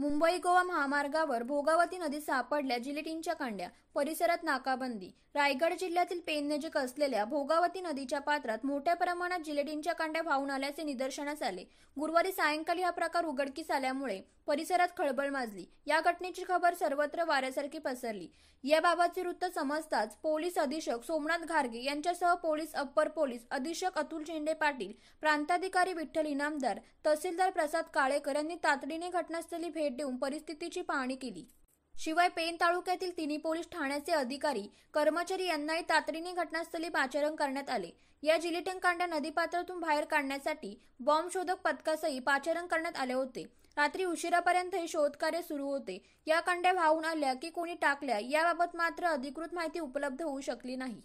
मुंबई गोवा महामार्गावर भोगावती नदीत सापडल्या जिलेटिनच्या कांड्या परिसरात नाकाबंदी रायगड जिल्ह्यातील पेन नजीक असलेल्या भोगावती नदीच्या पात्रात मोठ्या प्रमाणात जिलेटिनच्या कांड्या वाहून आल्याचे निदर्शनास आले गुरुवारी सायंकाळी हा प्रकार उघडकीस आल्यामुळे परिसरात खळबळ माजली या घटनेची खबर सर्वत्र वाऱ्यासारखी पसरली याबाबतचे वृत्त समजताच पोलीस अधीक्षक सोमनाथ घारगे यांच्यासह पोलीस अप्पर पोलीस अधीक्षक अतुल शेंडे पाटील प्रांताधिकारी विठ्ठल इनामदार तहसीलदार प्रसाद काळेकर यांनी तातडीने घटनास्थळी भेट भेट देऊन परिस्थितीची पाहणी केली शिवाय पेन तालुक्यातील तिन्ही पोलीस ठाण्याचे अधिकारी कर्मचारी यांनाही तातडीने घटनास्थळी पाचारण करण्यात आले या कांड्या नदीपात्रातून बाहेर काढण्यासाठी बॉम्ब शोधक पथकासही पाचारण करण्यात आले होते रात्री उशिरापर्यंत हे शोधकार्य सुरू होते या कांड्या वाहून आल्या की कोणी टाकल्या याबाबत मात्र अधिकृत माहिती उपलब्ध होऊ शकली नाही